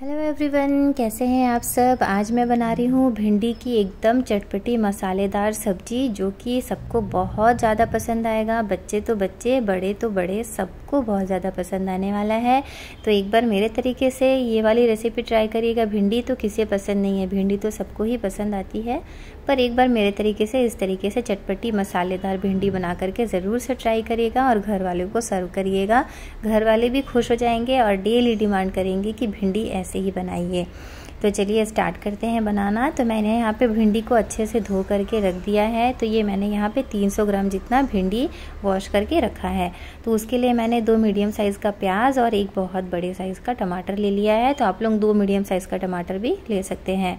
hello everyone कैसे हैं आप सब आज मैं बना रही हूँ भिंडी की एकदम चटपटी मसालेदार सब्जी जो कि सबको बहुत ज़्यादा पसंद आएगा बच्चे तो बच्चे बड़े तो बड़े सब सबको बहुत ज़्यादा पसंद आने वाला है तो एक बार मेरे तरीके से ये वाली रेसिपी ट्राई करिएगा भिंडी तो किसे पसंद नहीं है भिंडी तो सबको ही पसंद आती है पर एक बार मेरे तरीके से इस तरीके से चटपटी मसालेदार भिंडी बना करके ज़रूर से ट्राई करिएगा और घर वालों को सर्व करिएगा घर वाले भी खुश हो जाएंगे और डेली डिमांड करेंगे कि भिंडी ऐसे ही बनाइए तो चलिए स्टार्ट करते हैं बनाना तो मैंने यहाँ पे भिंडी को अच्छे से धो करके रख दिया है तो ये मैंने यहाँ पे 300 ग्राम जितना भिंडी वॉश करके रखा है तो उसके लिए मैंने दो मीडियम साइज़ का प्याज और एक बहुत बड़े साइज़ का टमाटर ले लिया है तो आप लोग दो मीडियम साइज़ का टमाटर भी ले सकते हैं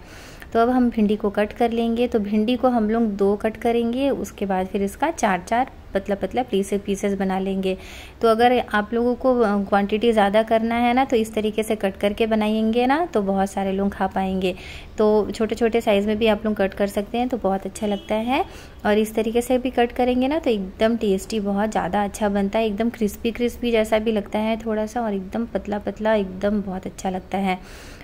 तो अब हम भिंडी को कट कर लेंगे तो भिंडी को हम लोग दो कट करेंगे उसके बाद फिर इसका चार चार पतला पतला पीसेस पीसेस बना लेंगे तो अगर आप लोगों को क्वांटिटी ज़्यादा करना है ना तो इस तरीके से कट करके बनाएंगे ना तो बहुत सारे लोग खा पाएंगे तो छोटे छोटे साइज़ में भी आप लोग कट कर सकते हैं तो बहुत अच्छा लगता है और इस तरीके से भी कट करेंगे ना तो एकदम टेस्टी बहुत ज़्यादा अच्छा बनता है एकदम क्रिस्पी क्रिस्पी जैसा भी लगता है थोड़ा सा और एकदम पतला पतला एकदम बहुत अच्छा लगता है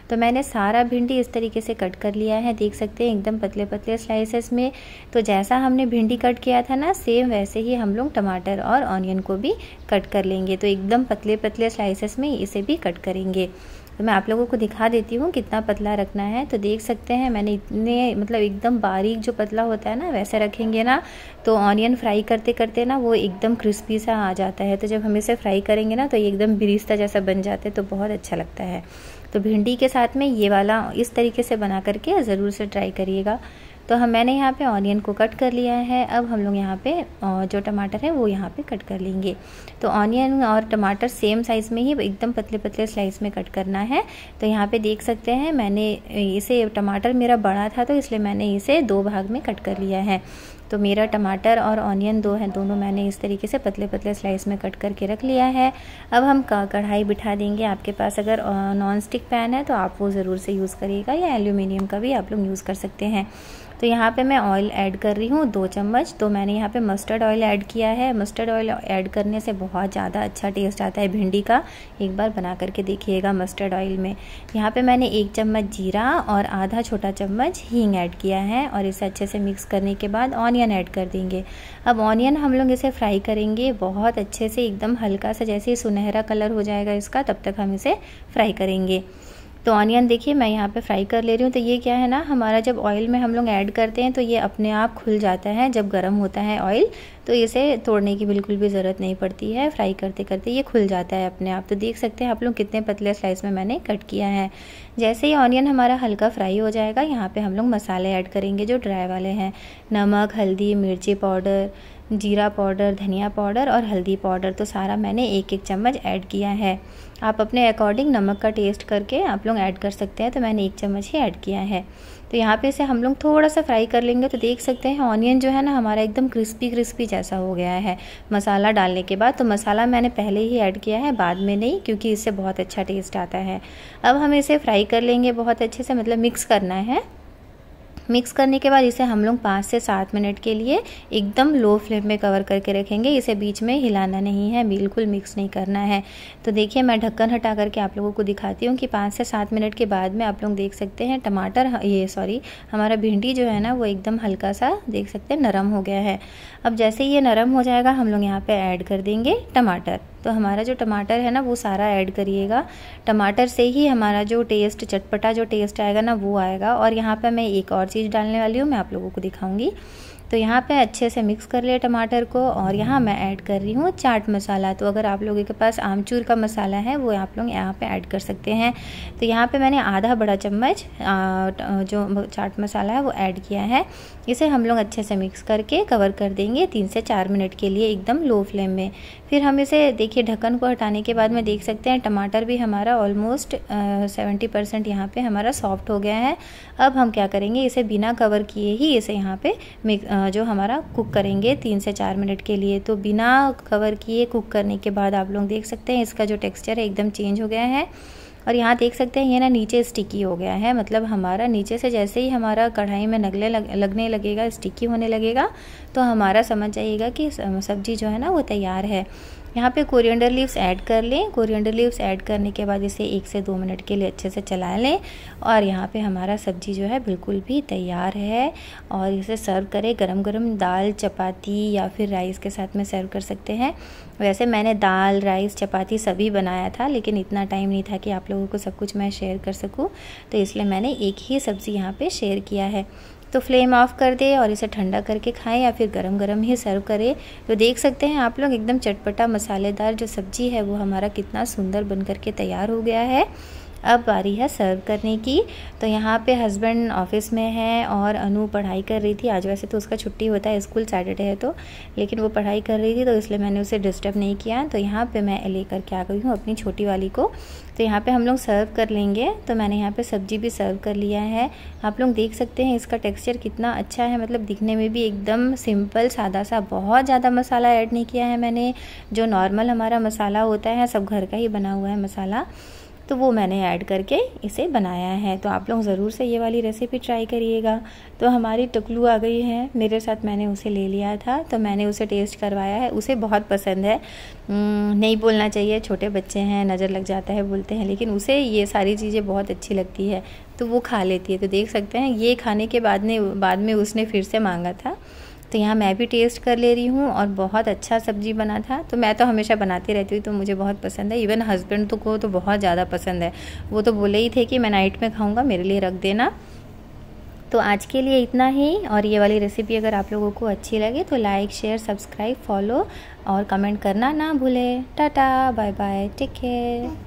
तो मैंने सारा भिंडी इस तरीके से कट कर लिया है देख सकते हैं एकदम पतले पतले स्लाइसेस में तो जैसा हमने भिंडी कट किया था ना सेम वैसे ही लिए हम लोग टमाटर और ऑनियन को भी कट कर लेंगे तो एकदम पतले पतले स्लाइसेस में इसे भी कट करेंगे तो मैं आप लोगों को दिखा देती हूँ कितना पतला रखना है तो देख सकते हैं मैंने इतने मतलब एकदम बारीक जो पतला होता है ना वैसे रखेंगे ना तो ऑनियन फ्राई करते करते ना वो एकदम क्रिस्पी सा आ जाता है तो जब हम इसे फ्राई करेंगे ना तो ये एकदम बिरिस्ता जैसा बन जाता है तो बहुत अच्छा लगता है तो भिंडी के साथ में ये वाला इस तरीके से बना करके ज़रूर से ट्राई करिएगा तो हम मैंने यहाँ पे ऑनियन को कट कर लिया है अब हम लोग यहाँ पे जो टमाटर है वो यहाँ पे कट कर लेंगे तो ऑनियन और टमाटर सेम साइज़ में ही एकदम पतले पतले स्लाइस में कट करना है तो यहाँ पे देख सकते हैं मैंने इसे टमाटर मेरा बड़ा था तो इसलिए मैंने इसे दो भाग में कट कर लिया है तो मेरा टमाटर और ऑनियन दो हैं दोनों मैंने इस तरीके से पतले पतले स्लाइस में कट करके रख लिया है अब हम कढ़ाई बिठा देंगे आपके पास अगर नॉन स्टिक पैन है तो आप वो ज़रूर से यूज़ करिएगा या एल्यूमिनियम का भी आप लोग यूज़ कर सकते हैं तो यहाँ पे मैं ऑयल ऐड कर रही हूँ दो चम्मच तो मैंने यहाँ पे मस्टर्ड ऑयल ऐड किया है मस्टर्ड ऑयल ऐड करने से बहुत ज़्यादा अच्छा टेस्ट आता है भिंडी का एक बार बना करके देखिएगा मस्टर्ड ऑयल में यहाँ पे मैंने एक चम्मच जीरा और आधा छोटा चम्मच हींग ऐड किया है और इसे अच्छे से मिक्स करने के बाद ऑनियन ऐड कर देंगे अब ऑनियन हम लोग इसे फ्राई करेंगे बहुत अच्छे से एकदम हल्का सा जैसे सुनहरा कलर हो जाएगा इसका तब तक हम इसे फ्राई करेंगे तो ऑनियन देखिए मैं यहाँ पे फ्राई कर ले रही हूँ तो ये क्या है ना हमारा जब ऑयल में हम लोग ऐड करते हैं तो ये अपने आप खुल जाता है जब गर्म होता है ऑयल तो इसे तोड़ने की बिल्कुल भी ज़रूरत नहीं पड़ती है फ्राई करते करते ये खुल जाता है अपने आप तो देख सकते हैं आप लोग कितने पतले स्लाइस में मैंने कट किया है जैसे ही ऑनियन हमारा हल्का फ्राई हो जाएगा यहाँ पर हम लोग मसाले ऐड करेंगे जो ड्राई वाले हैं नमक हल्दी मिर्ची पाउडर जीरा पाउडर धनिया पाउडर और हल्दी पाउडर तो सारा मैंने एक एक चम्मच ऐड किया है आप अपने अकॉर्डिंग नमक का टेस्ट करके आप लोग ऐड कर सकते हैं तो मैंने एक चम्मच ही ऐड किया है तो यहाँ पे इसे हम लोग थोड़ा सा फ्राई कर लेंगे तो देख सकते हैं ऑनियन जो है ना हमारा एकदम क्रिस्पी क्रिस्पी जैसा हो गया है मसाला डालने के बाद तो मसाला मैंने पहले ही ऐड किया है बाद में नहीं क्योंकि इससे बहुत अच्छा टेस्ट आता है अब हम इसे फ्राई कर लेंगे बहुत अच्छे से मतलब मिक्स करना है मिक्स करने के बाद इसे हम लोग पाँच से सात मिनट के लिए एकदम लो फ्लेम में कवर करके रखेंगे इसे बीच में हिलाना नहीं है बिल्कुल मिक्स नहीं करना है तो देखिए मैं ढक्कन हटा करके आप लोगों को दिखाती हूँ कि पाँच से सात मिनट के बाद में आप लोग देख सकते हैं टमाटर ये सॉरी हमारा भिंडी जो है ना वो एकदम हल्का सा देख सकते हैं नरम हो गया है अब जैसे ये नरम हो जाएगा हम लोग यहाँ पर ऐड कर देंगे टमाटर तो हमारा जो टमाटर है ना वो सारा ऐड करिएगा टमाटर से ही हमारा जो टेस्ट चटपटा जो टेस्ट आएगा ना वो आएगा और यहाँ पर मैं एक और चीज़ डालने वाली हूँ मैं आप लोगों को दिखाऊँगी तो यहाँ पे अच्छे से मिक्स कर लिया टमाटर को और यहाँ मैं ऐड कर रही हूँ चाट मसाला तो अगर आप लोगों के पास आमचूर का मसाला है वो आप लोग यहाँ पे ऐड कर सकते हैं तो यहाँ पे मैंने आधा बड़ा चम्मच जो चाट मसाला है वो ऐड किया है इसे हम लोग अच्छे से मिक्स करके कवर कर देंगे तीन से चार मिनट के लिए एकदम लो फ्लेम में फिर हम इसे देखिए ढक्कन को हटाने के बाद में देख सकते हैं टमाटर भी हमारा ऑलमोस्ट सेवेंटी परसेंट यहाँ पर हमारा सॉफ्ट हो गया है अब हम क्या करेंगे इसे बिना कवर किए ही इसे यहाँ पर जो हमारा कुक करेंगे तीन से चार मिनट के लिए तो बिना कवर किए कुक करने के बाद आप लोग देख सकते हैं इसका जो टेक्सचर है एकदम चेंज हो गया है और यहाँ देख सकते हैं ये ना नीचे स्टिकी हो गया है मतलब हमारा नीचे से जैसे ही हमारा कढ़ाई में नगले लग, लगने लगेगा स्टिकी होने लगेगा तो हमारा समझ जाइएगा कि सब्जी जो है ना वो तैयार है यहाँ पे कोरिएंडर लीव्स ऐड कर लें कोरिएंडर लीव्स ऐड करने के बाद इसे एक से दो मिनट के लिए अच्छे से चला लें और यहाँ पे हमारा सब्जी जो है बिल्कुल भी तैयार है और इसे सर्व करें गरम गरम दाल चपाती या फिर राइस के साथ में सर्व कर सकते हैं वैसे मैंने दाल राइस चपाती सभी बनाया था लेकिन इतना टाइम नहीं था कि आप लोगों को सब कुछ मैं शेयर कर सकूँ तो इसलिए मैंने एक ही सब्ज़ी यहाँ पर शेयर किया है तो फ्लेम ऑफ़ कर दें और इसे ठंडा करके खाएं या फिर गरम गरम ही सर्व करें तो देख सकते हैं आप लोग एकदम चटपटा मसालेदार जो सब्ज़ी है वो हमारा कितना सुंदर बन करके के तैयार हो गया है अब बारी है सर्व करने की तो यहाँ पे हस्बैंड ऑफिस में है और अनु पढ़ाई कर रही थी आज वैसे तो उसका छुट्टी होता है स्कूल सैटरडे है तो लेकिन वो पढ़ाई कर रही थी तो इसलिए मैंने उसे डिस्टर्ब नहीं किया तो यहाँ पे मैं लेकर के आ गई हूँ अपनी छोटी वाली को तो यहाँ पे हम लोग सर्व कर लेंगे तो मैंने यहाँ पे सब्जी भी सर्व कर लिया है आप लोग देख सकते हैं इसका टेक्सचर कितना अच्छा है मतलब दिखने में भी एकदम सिंपल सादा सा बहुत ज़्यादा मसाला ऐड नहीं किया है मैंने जो नॉर्मल हमारा मसाला होता है सब घर का ही बना हुआ है मसाला तो वो मैंने ऐड करके इसे बनाया है तो आप लोग ज़रूर से ये वाली रेसिपी ट्राई करिएगा तो हमारी टकलू आ गई है मेरे साथ मैंने उसे ले लिया था तो मैंने उसे टेस्ट करवाया है उसे बहुत पसंद है हम्म, नहीं बोलना चाहिए छोटे बच्चे हैं नज़र लग जाता है बोलते हैं लेकिन उसे ये सारी चीज़ें बहुत अच्छी लगती है तो वो खा लेती है तो देख सकते हैं ये खाने के बाद में बाद में उसने फिर से मांगा था तो यहाँ मैं भी टेस्ट कर ले रही हूँ और बहुत अच्छा सब्जी बना था तो मैं तो हमेशा बनाती रहती हूँ तो मुझे बहुत पसंद है इवन हस्बैंड तो को तो बहुत ज़्यादा पसंद है वो तो बोले ही थे कि मैं नाइट में खाऊँगा मेरे लिए रख देना तो आज के लिए इतना ही और ये वाली रेसिपी अगर आप लोगों को अच्छी लगे तो लाइक शेयर सब्सक्राइब फॉलो और कमेंट करना ना भूलें tata bye bye take care